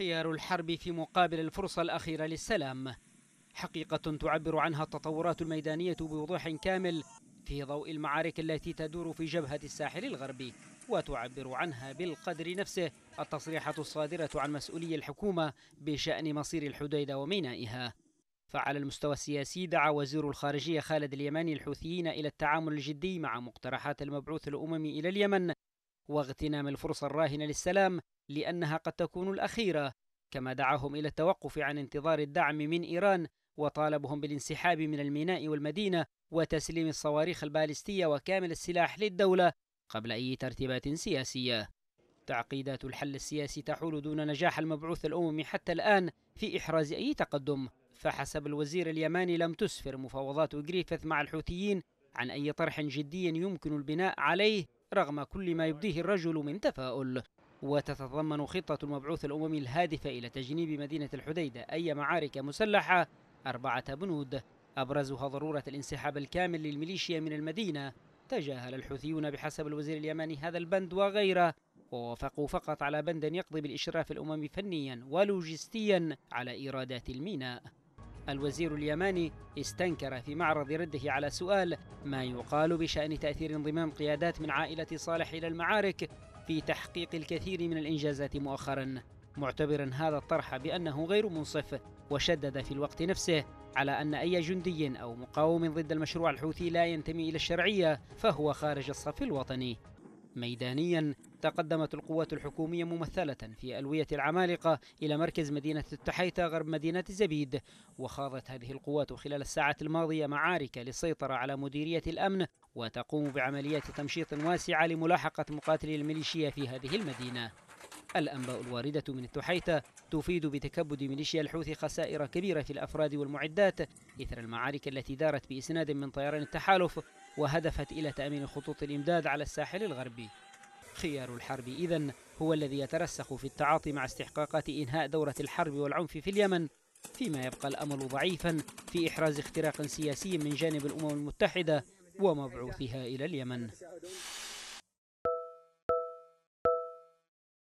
خيار الحرب في مقابل الفرصة الأخيرة للسلام حقيقة تعبر عنها التطورات الميدانية بوضوح كامل في ضوء المعارك التي تدور في جبهة الساحل الغربي وتعبر عنها بالقدر نفسه التصريحات الصادرة عن مسؤولي الحكومة بشأن مصير الحديدة ومينائها فعلى المستوى السياسي دعا وزير الخارجية خالد اليماني الحوثيين إلى التعامل الجدي مع مقترحات المبعوث الأممي إلى اليمن واغتنام الفرصة الراهنة للسلام لأنها قد تكون الأخيرة كما دعاهم إلى التوقف عن انتظار الدعم من إيران وطالبهم بالانسحاب من الميناء والمدينة وتسليم الصواريخ البالستية وكامل السلاح للدولة قبل أي ترتيبات سياسية تعقيدات الحل السياسي تحول دون نجاح المبعوث الأممي حتى الآن في إحراز أي تقدم فحسب الوزير اليماني لم تسفر مفاوضات جريفيث مع الحوثيين عن أي طرح جدي يمكن البناء عليه رغم كل ما يبديه الرجل من تفاؤل وتتضمن خطة المبعوث الأممي الهادفة إلى تجنيب مدينة الحديدة أي معارك مسلحة أربعة بنود أبرزها ضرورة الانسحاب الكامل للميليشيا من المدينة تجاهل الحوثيون بحسب الوزير اليماني هذا البند وغيره ووافقوا فقط على بند يقضي بالإشراف الأممي فنيا ولوجستيا على إيرادات الميناء الوزير اليماني استنكر في معرض رده على سؤال ما يقال بشأن تأثير انضمام قيادات من عائلة صالح إلى المعارك في تحقيق الكثير من الإنجازات مؤخرا معتبرا هذا الطرح بأنه غير منصف وشدد في الوقت نفسه على أن أي جندي أو مقاوم ضد المشروع الحوثي لا ينتمي إلى الشرعية فهو خارج الصف الوطني ميدانيا تقدمت القوات الحكومية ممثلة في ألوية العمالقة إلى مركز مدينة التحيتة غرب مدينة زبيد وخاضت هذه القوات خلال الساعة الماضية معارك للسيطرة على مديرية الأمن وتقوم بعمليات تمشيط واسعة لملاحقة مقاتلي الميليشيا في هذه المدينة الأنباء الواردة من التحيتة تفيد بتكبد ميليشيا الحوثي خسائر كبيرة في الأفراد والمعدات إثر المعارك التي دارت بإسناد من طيران التحالف وهدفت إلى تأمين خطوط الإمداد على الساحل الغربي خيار الحرب إذا هو الذي يترسخ في التعاطي مع استحقاقات إنهاء دورة الحرب والعنف في اليمن فيما يبقى الأمل ضعيفا في إحراز اختراق سياسي من جانب الأمم المتحدة ومبعوثها إلى اليمن